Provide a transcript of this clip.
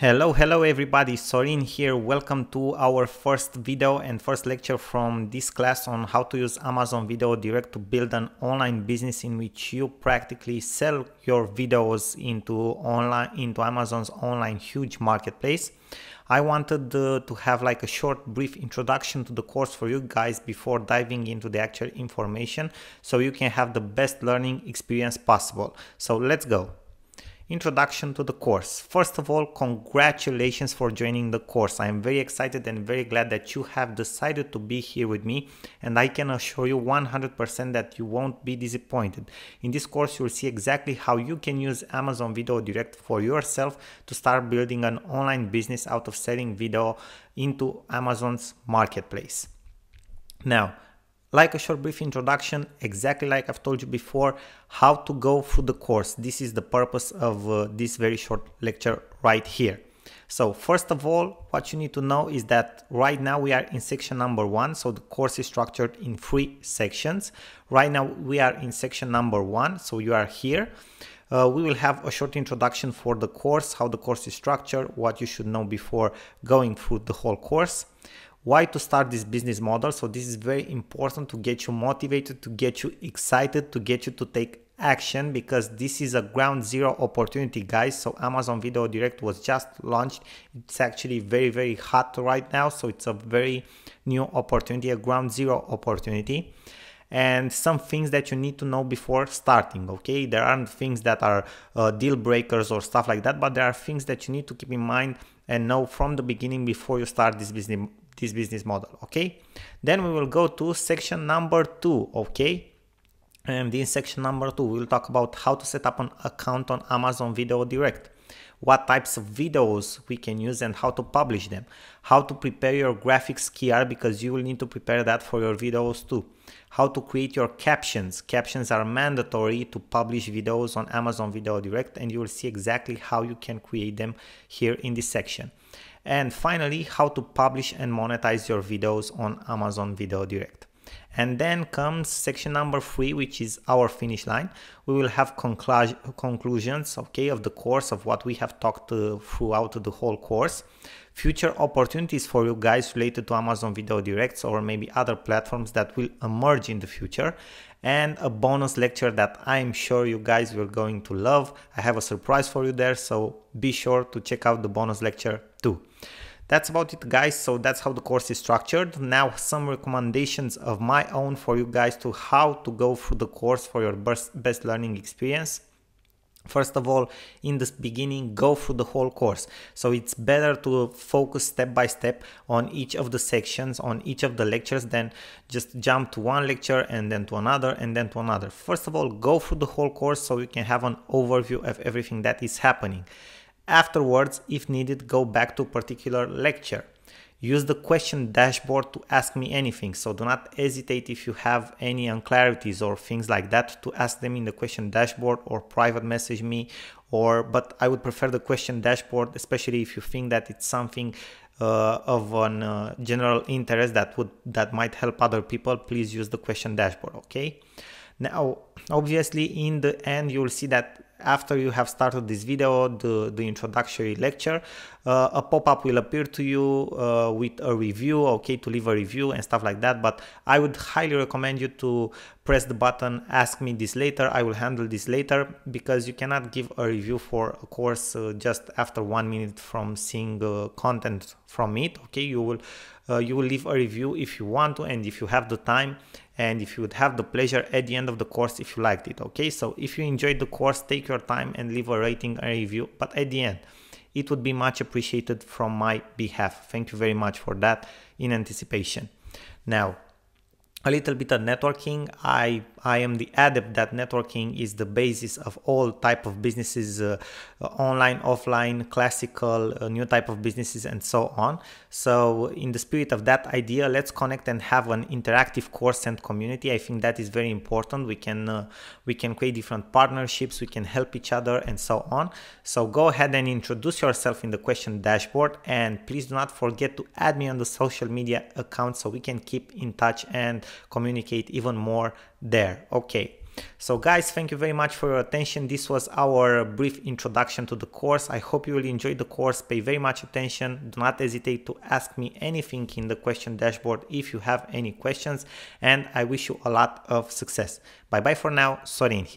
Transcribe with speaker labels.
Speaker 1: Hello, hello everybody, Sorin here. Welcome to our first video and first lecture from this class on how to use Amazon Video Direct to build an online business in which you practically sell your videos into online into Amazon's online huge marketplace. I wanted uh, to have like a short brief introduction to the course for you guys before diving into the actual information so you can have the best learning experience possible. So let's go. Introduction to the course. First of all, congratulations for joining the course. I am very excited and very glad that you have decided to be here with me and I can assure you 100% that you won't be disappointed. In this course, you'll see exactly how you can use Amazon Video Direct for yourself to start building an online business out of selling video into Amazon's marketplace. Now, like a short brief introduction, exactly like I've told you before, how to go through the course. This is the purpose of uh, this very short lecture right here. So first of all, what you need to know is that right now we are in section number one. So the course is structured in three sections. Right now we are in section number one. So you are here. Uh, we will have a short introduction for the course, how the course is structured, what you should know before going through the whole course why to start this business model. So this is very important to get you motivated, to get you excited, to get you to take action because this is a ground zero opportunity guys so amazon video direct was just launched it's actually very very hot right now so it's a very new opportunity a ground zero opportunity and some things that you need to know before starting okay there aren't things that are uh, deal breakers or stuff like that but there are things that you need to keep in mind and know from the beginning before you start this business this business model okay then we will go to section number two okay and in section number two we will talk about how to set up an account on amazon video direct what types of videos we can use and how to publish them, how to prepare your graphics QR because you will need to prepare that for your videos too, how to create your captions. Captions are mandatory to publish videos on Amazon Video Direct and you will see exactly how you can create them here in this section. And finally, how to publish and monetize your videos on Amazon Video Direct. And then comes section number three, which is our finish line. We will have conclu conclusions, okay, of the course of what we have talked uh, throughout the whole course. Future opportunities for you guys related to Amazon Video Directs or maybe other platforms that will emerge in the future. And a bonus lecture that I'm sure you guys will going to love. I have a surprise for you there, so be sure to check out the bonus lecture too. That's about it guys, so that's how the course is structured. Now some recommendations of my own for you guys to how to go through the course for your best learning experience. First of all, in the beginning, go through the whole course. So it's better to focus step by step on each of the sections, on each of the lectures, than just jump to one lecture and then to another and then to another. First of all, go through the whole course so you can have an overview of everything that is happening. Afterwards, if needed, go back to particular lecture. Use the question dashboard to ask me anything, so do not hesitate if you have any unclarities or things like that to ask them in the question dashboard or private message me or but I would prefer the question dashboard, especially if you think that it's something uh, of a uh, general interest that would that might help other people. Please use the question dashboard, okay? Now, obviously, in the end, you'll see that after you have started this video, the, the introductory lecture, uh, a pop-up will appear to you uh, with a review, okay, to leave a review and stuff like that. But I would highly recommend you to press the button, ask me this later, I will handle this later, because you cannot give a review for a course uh, just after one minute from seeing uh, content from it, okay? You will, uh, you will leave a review if you want to and if you have the time and if you would have the pleasure at the end of the course if you liked it, okay? So if you enjoyed the course, take take your time and leave a rating and review. But at the end, it would be much appreciated from my behalf. Thank you very much for that in anticipation. Now, a little bit of networking i i am the adept that networking is the basis of all type of businesses uh, uh, online offline classical uh, new type of businesses and so on so in the spirit of that idea let's connect and have an interactive course and community i think that is very important we can uh, we can create different partnerships we can help each other and so on so go ahead and introduce yourself in the question dashboard and please do not forget to add me on the social media account so we can keep in touch and communicate even more there. Okay. So guys, thank you very much for your attention. This was our brief introduction to the course. I hope you really enjoyed the course. Pay very much attention. Do not hesitate to ask me anything in the question dashboard if you have any questions. And I wish you a lot of success. Bye bye for now. Sorin here.